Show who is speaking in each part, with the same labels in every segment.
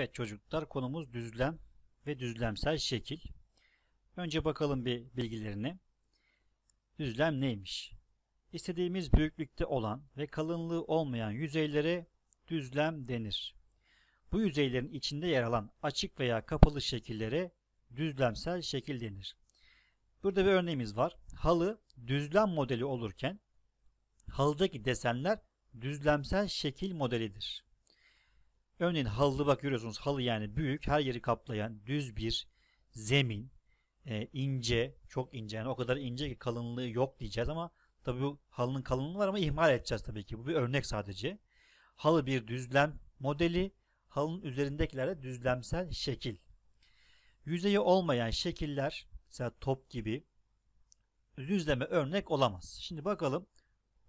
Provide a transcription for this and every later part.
Speaker 1: Evet çocuklar konumuz düzlem ve düzlemsel şekil. Önce bakalım bir bilgilerini. Düzlem neymiş? İstediğimiz büyüklükte olan ve kalınlığı olmayan yüzeylere düzlem denir. Bu yüzeylerin içinde yer alan açık veya kapalı şekillere düzlemsel şekil denir. Burada bir örneğimiz var. Halı düzlem modeli olurken halıdaki desenler düzlemsel şekil modelidir. Örneğin halı bak görüyorsunuz halı yani büyük her yeri kaplayan düz bir zemin e, ince çok ince yani o kadar ince ki kalınlığı yok diyeceğiz ama tabi bu halının kalınlığı var ama ihmal edeceğiz tabii ki bu bir örnek sadece. Halı bir düzlem modeli halının üzerindekilere düzlemsel şekil. Yüzeyi olmayan şekiller mesela top gibi düzleme örnek olamaz. Şimdi bakalım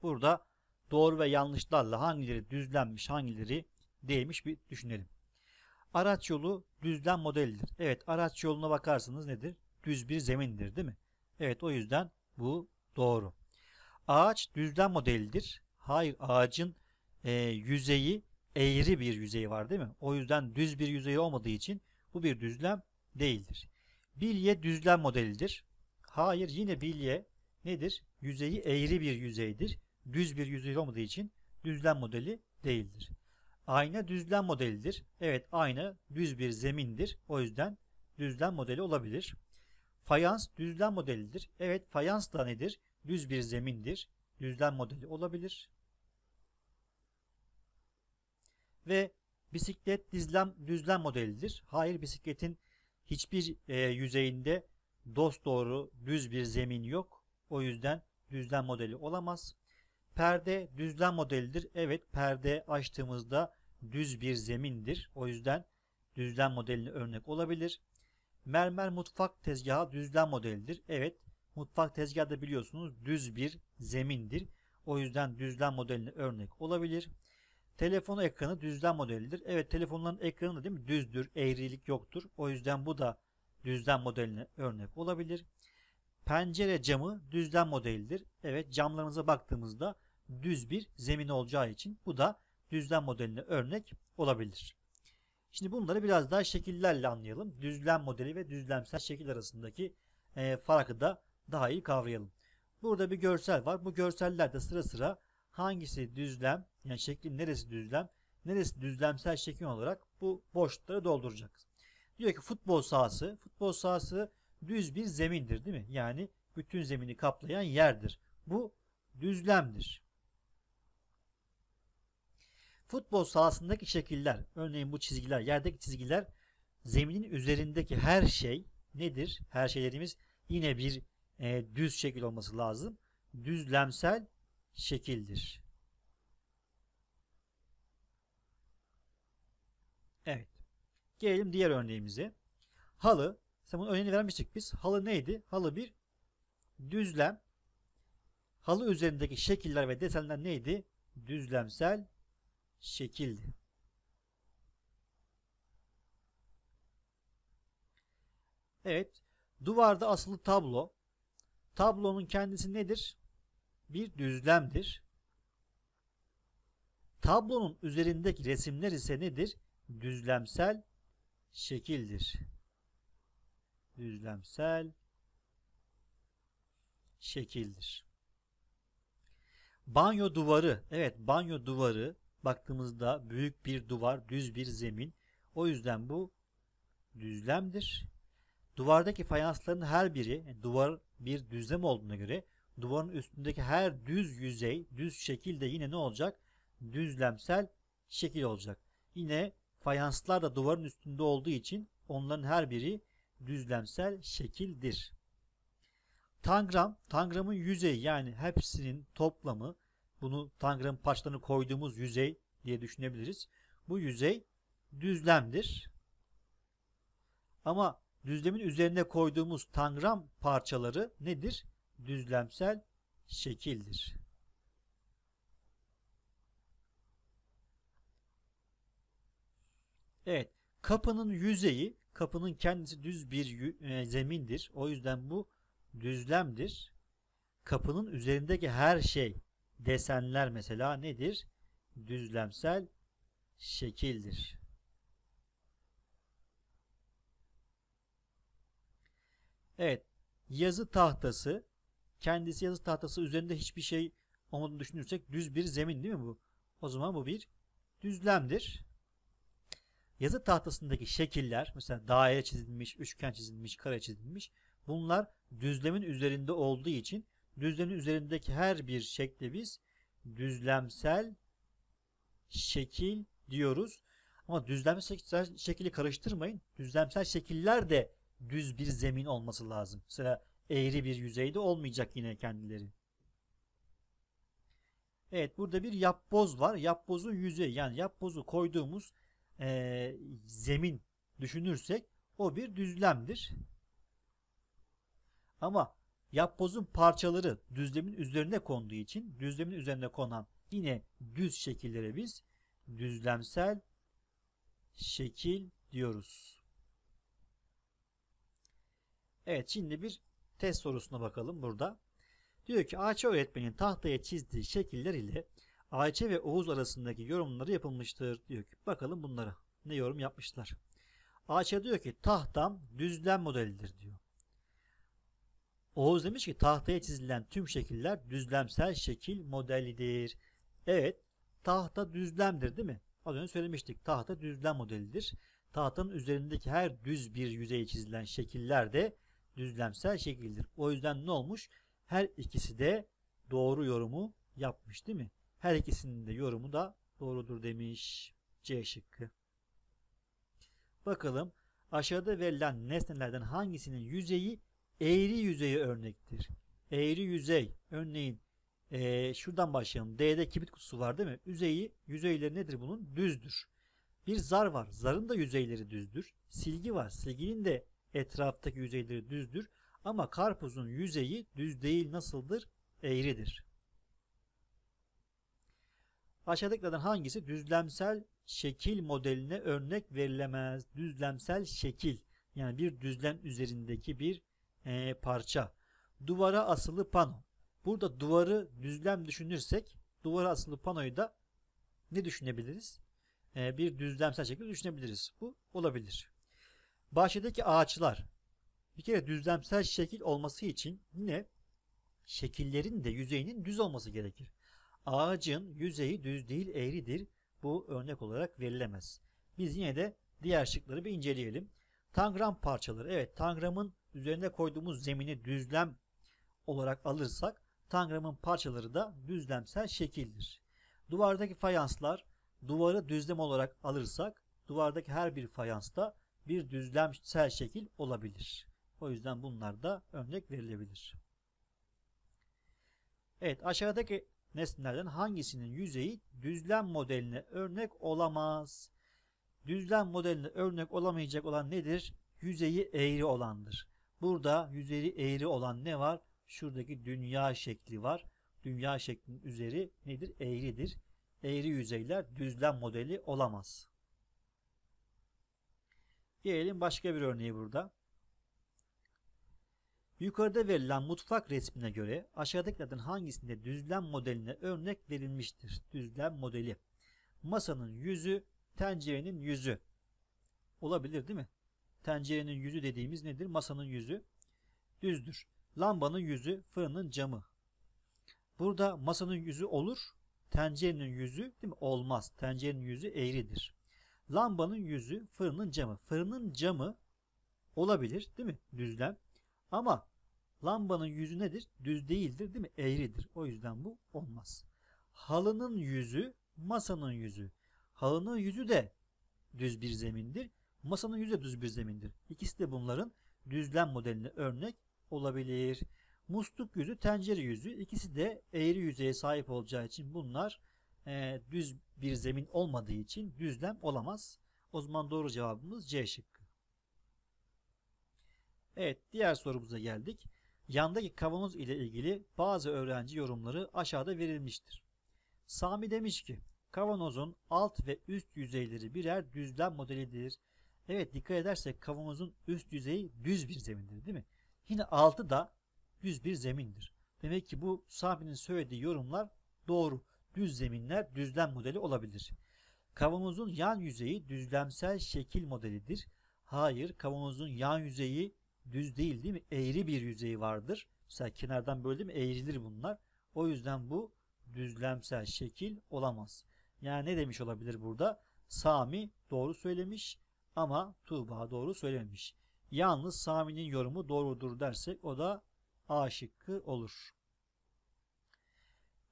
Speaker 1: burada doğru ve yanlışlarla hangileri düzlenmiş hangileri değilmiş bir düşünelim. Araç yolu düzlem modelidir. Evet araç yoluna bakarsınız nedir? Düz bir zemindir değil mi? Evet o yüzden bu doğru. Ağaç düzlem modelidir. Hayır ağacın e, yüzeyi eğri bir yüzey var değil mi? O yüzden düz bir yüzey olmadığı için bu bir düzlem değildir. Bilye düzlem modelidir. Hayır yine bilye nedir? Yüzeyi eğri bir yüzeydir. Düz bir yüzey olmadığı için düzlem modeli değildir. Ayna düzlem modelidir. Evet ayna düz bir zemindir. O yüzden düzlem modeli olabilir. Fayans düzlem modelidir. Evet fayans da nedir? Düz bir zemindir. Düzlem modeli olabilir. Ve bisiklet dizlem, düzlem modelidir. Hayır bisikletin hiçbir e, yüzeyinde dosdoğru düz bir zemin yok. O yüzden düzlem modeli olamaz. Perde düzlem modelidir. Evet perde açtığımızda düz bir zemindir. O yüzden düzlem modeline örnek olabilir. Mermer mutfak tezgahı düzlem modelidir. Evet mutfak tezgahı da biliyorsunuz düz bir zemindir. O yüzden düzlem modeline örnek olabilir. Telefon ekranı düzlem modelidir. Evet telefonların ekranı da değil mi düzdür, eğrilik yoktur. O yüzden bu da düzlem modeline örnek olabilir. Pencere camı düzlem modelidir. Evet camlarımıza baktığımızda düz bir zemin olacağı için bu da düzlem modeline örnek olabilir. Şimdi bunları biraz daha şekillerle anlayalım. Düzlem modeli ve düzlemsel şekil arasındaki e, farkı da daha iyi kavrayalım. Burada bir görsel var. Bu görsellerde sıra sıra hangisi düzlem, yani şeklin neresi düzlem, neresi düzlemsel şekil olarak bu boşlukları dolduracak. Diyor ki futbol sahası. Futbol sahası düz bir zemindir değil mi? Yani bütün zemini kaplayan yerdir. Bu düzlemdir. Futbol sahasındaki şekiller, örneğin bu çizgiler, yerdeki çizgiler zeminin üzerindeki her şey nedir? Her şeylerimiz yine bir e, düz şekil olması lazım. Düzlemsel şekildir. Evet. Gelelim diğer örneğimize. Halı sen bunu örneğini vermiştik biz. Halı neydi? Halı bir düzlem. Halı üzerindeki şekiller ve desenler neydi? Düzlemsel şekildi. Evet. Duvarda asılı tablo. Tablonun kendisi nedir? Bir düzlemdir. Tablonun üzerindeki resimler ise nedir? Düzlemsel şekildir düzlemsel şekildir. Banyo duvarı. Evet banyo duvarı baktığımızda büyük bir duvar, düz bir zemin. O yüzden bu düzlemdir. Duvardaki fayansların her biri yani duvar bir düzlem olduğuna göre duvarın üstündeki her düz yüzey, düz şekilde yine ne olacak? Düzlemsel şekil olacak. Yine fayanslar da duvarın üstünde olduğu için onların her biri düzlemsel şekildir. Tangram, tangramın yüzeyi yani hepsinin toplamı, bunu tangramın parçalarını koyduğumuz yüzey diye düşünebiliriz. Bu yüzey düzlemdir. Ama düzlemin üzerine koyduğumuz tangram parçaları nedir? Düzlemsel şekildir. Evet, kapının yüzeyi Kapının kendisi düz bir e, zemindir. O yüzden bu düzlemdir. Kapının üzerindeki her şey desenler mesela nedir? Düzlemsel şekildir. Evet. Yazı tahtası kendisi yazı tahtası üzerinde hiçbir şey olmadığını düşünürsek düz bir zemin değil mi bu? O zaman bu bir düzlemdir yazı tahtasındaki şekiller mesela daire çizilmiş, üçgen çizilmiş, kare çizilmiş bunlar düzlemin üzerinde olduğu için düzlemin üzerindeki her bir şekli biz düzlemsel şekil diyoruz. Ama düzlemsel şekli karıştırmayın. Düzlemsel şekiller de düz bir zemin olması lazım. Mesela eğri bir yüzeyde olmayacak yine kendileri. Evet burada bir yapboz var. Yapbozun yüzeyi yani yapbozu koyduğumuz e, zemin düşünürsek o bir düzlemdir. Ama yapbozun parçaları düzlemin üzerine konduğu için düzlemin üzerine konan yine düz şekillere biz düzlemsel şekil diyoruz. Evet şimdi bir test sorusuna bakalım burada. Diyor ki ağaç öğretmenin tahtaya çizdiği şekiller ile Ayçe ve Oğuz arasındaki yorumları yapılmıştır diyor ki. Bakalım bunlara ne yorum yapmışlar. Ayça diyor ki tahtam düzlem modelidir diyor. Oğuz demiş ki tahtaya çizilen tüm şekiller düzlemsel şekil modelidir. Evet tahta düzlemdir değil mi? Az önce söylemiştik tahta düzlem modelidir. Tahtanın üzerindeki her düz bir yüzeye çizilen şekiller de düzlemsel şekildir. O yüzden ne olmuş? Her ikisi de doğru yorumu yapmış değil mi? Her ikisinin de yorumu da doğrudur demiş. C şıkkı. Bakalım aşağıda verilen nesnelerden hangisinin yüzeyi eğri yüzeyi örnektir? Eğri yüzey. Örneğin ee, şuradan başlayalım. D'de kibrit kutusu var değil mi? Yüzeyi, yüzeyleri nedir bunun? Düzdür. Bir zar var. Zarın da yüzeyleri düzdür. Silgi var. Silginin de etraftaki yüzeyleri düzdür. Ama karpuzun yüzeyi düz değil nasıldır? Eğridir. Aşağıdakilerden hangisi düzlemsel şekil modeline örnek verilemez? Düzlemsel şekil yani bir düzlem üzerindeki bir e, parça. Duvara asılı pano. Burada duvarı düzlem düşünürsek duvara asılı panoyu da ne düşünebiliriz? E, bir düzlemsel şekil düşünebiliriz. Bu olabilir. Bahçedeki ağaçlar. Bir kere düzlemsel şekil olması için yine şekillerin de yüzeyinin düz olması gerekir. Ağacın yüzeyi düz değil eğridir. Bu örnek olarak verilemez. Biz yine de diğer şıkları bir inceleyelim. Tangram parçaları. Evet tangramın üzerinde koyduğumuz zemini düzlem olarak alırsak tangramın parçaları da düzlemsel şekildir. Duvardaki fayanslar duvarı düzlem olarak alırsak duvardaki her bir fayansta bir düzlemsel şekil olabilir. O yüzden bunlar da örnek verilebilir. Evet aşağıdaki nesnelerden hangisinin yüzeyi düzlem modeline örnek olamaz? Düzlem modeline örnek olamayacak olan nedir? Yüzeyi eğri olandır. Burada yüzeyi eğri olan ne var? Şuradaki dünya şekli var. Dünya şeklinin üzeri nedir? Eğridir. Eğri yüzeyler düzlem modeli olamaz. Gelelim başka bir örneği burada. Yukarıda verilen mutfak resmine göre aşağıdakilerden hangisinde düzlem modeline örnek verilmiştir? Düzlem modeli. Masanın yüzü, tencerenin yüzü. Olabilir değil mi? Tencerenin yüzü dediğimiz nedir? Masanın yüzü düzdür. Lambanın yüzü fırının camı. Burada masanın yüzü olur. Tencerenin yüzü değil mi? Olmaz. Tencerenin yüzü eğridir. Lambanın yüzü fırının camı. Fırının camı olabilir değil mi? Düzlem. Ama Lambanın yüzü nedir? Düz değildir değil mi? Eğridir. O yüzden bu olmaz. Halının yüzü, masanın yüzü. Halının yüzü de düz bir zemindir. Masanın yüzü de düz bir zemindir. İkisi de bunların düzlem modeline örnek olabilir. Musluk yüzü, tencere yüzü ikisi de eğri yüzeye sahip olacağı için bunlar e, düz bir zemin olmadığı için düzlem olamaz. O zaman doğru cevabımız C şıkkı. Evet diğer sorumuza geldik. Yandaki kavanoz ile ilgili bazı öğrenci yorumları aşağıda verilmiştir. Sami demiş ki kavanozun alt ve üst yüzeyleri birer düzlem modelidir. Evet dikkat edersek kavanozun üst yüzeyi düz bir zemindir değil mi? Yine altı da düz bir zemindir. Demek ki bu Sami'nin söylediği yorumlar doğru. Düz zeminler düzlem modeli olabilir. Kavanozun yan yüzeyi düzlemsel şekil modelidir. Hayır kavanozun yan yüzeyi düz değil değil mi? Eğri bir yüzeyi vardır. Mesela kenardan böyle değil mi? Eğrilir bunlar. O yüzden bu düzlemsel şekil olamaz. Yani ne demiş olabilir burada? Sami doğru söylemiş ama Tuğba doğru söylememiş. Yalnız Sami'nin yorumu doğrudur dersek o da A şıkkı olur.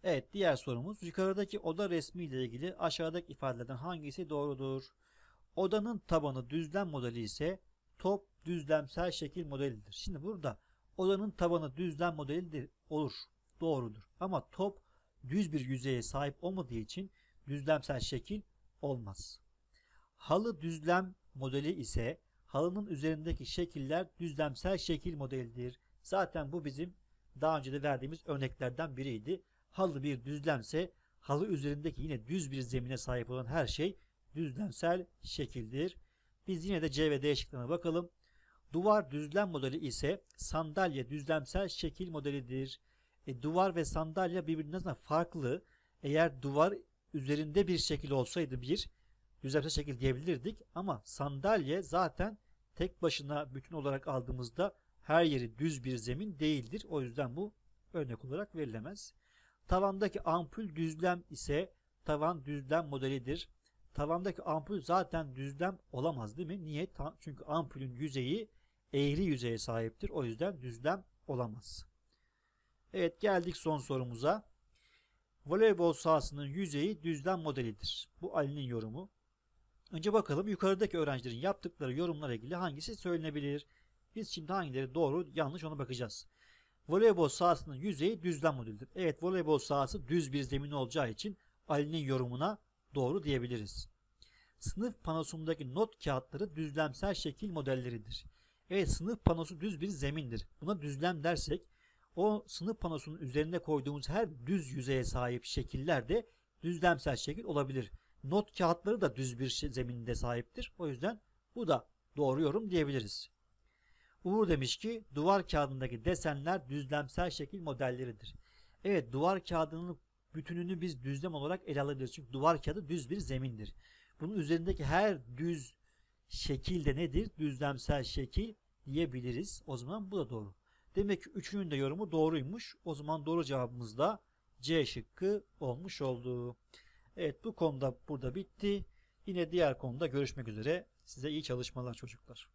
Speaker 1: Evet diğer sorumuz yukarıdaki oda resmiyle ilgili aşağıdaki ifadelerden hangisi doğrudur? Odanın tabanı düzlem modeli ise top düzlemsel şekil modelidir. Şimdi burada odanın tabanı düzlem modelidir olur. Doğrudur. Ama top düz bir yüzeye sahip olmadığı için düzlemsel şekil olmaz. Halı düzlem modeli ise halının üzerindeki şekiller düzlemsel şekil modelidir. Zaten bu bizim daha önce de verdiğimiz örneklerden biriydi. Halı bir düzlemse halı üzerindeki yine düz bir zemine sahip olan her şey düzlemsel şekildir. Biz yine de C ve D şıklarına bakalım. Duvar düzlem modeli ise sandalye düzlemsel şekil modelidir. E, duvar ve sandalye birbirinden farklı. Eğer duvar üzerinde bir şekil olsaydı bir düzlemsel şekil diyebilirdik ama sandalye zaten tek başına bütün olarak aldığımızda her yeri düz bir zemin değildir. O yüzden bu örnek olarak verilemez. Tavandaki ampul düzlem ise tavan düzlem modelidir. Tavandaki ampul zaten düzlem olamaz değil mi? Niye? Çünkü ampulün yüzeyi eğri yüzeye sahiptir. O yüzden düzlem olamaz. Evet geldik son sorumuza. Voleybol sahasının yüzeyi düzlem modelidir. Bu Ali'nin yorumu. Önce bakalım yukarıdaki öğrencilerin yaptıkları yorumlara ilgili hangisi söylenebilir? Biz şimdi hangileri doğru yanlış ona bakacağız. Voleybol sahasının yüzeyi düzlem modelidir. Evet voleybol sahası düz bir zemin olacağı için Ali'nin yorumuna doğru diyebiliriz. Sınıf panosundaki not kağıtları düzlemsel şekil modelleridir. Evet sınıf panosu düz bir zemindir. Buna düzlem dersek o sınıf panosunun üzerinde koyduğumuz her düz yüzeye sahip şekiller de düzlemsel şekil olabilir. Not kağıtları da düz bir zeminde sahiptir. O yüzden bu da doğru yorum diyebiliriz. Uğur demiş ki duvar kağıdındaki desenler düzlemsel şekil modelleridir. Evet duvar kağıdının bütününü biz düzlem olarak ele alabiliriz. Çünkü duvar kağıdı düz bir zemindir. Bunun üzerindeki her düz şekilde nedir? Düzlemsel şekil diyebiliriz. O zaman bu da doğru. Demek ki üçünün de yorumu doğruymuş. O zaman doğru cevabımız da C şıkkı olmuş oldu. Evet bu konuda burada bitti. Yine diğer konuda görüşmek üzere. Size iyi çalışmalar çocuklar.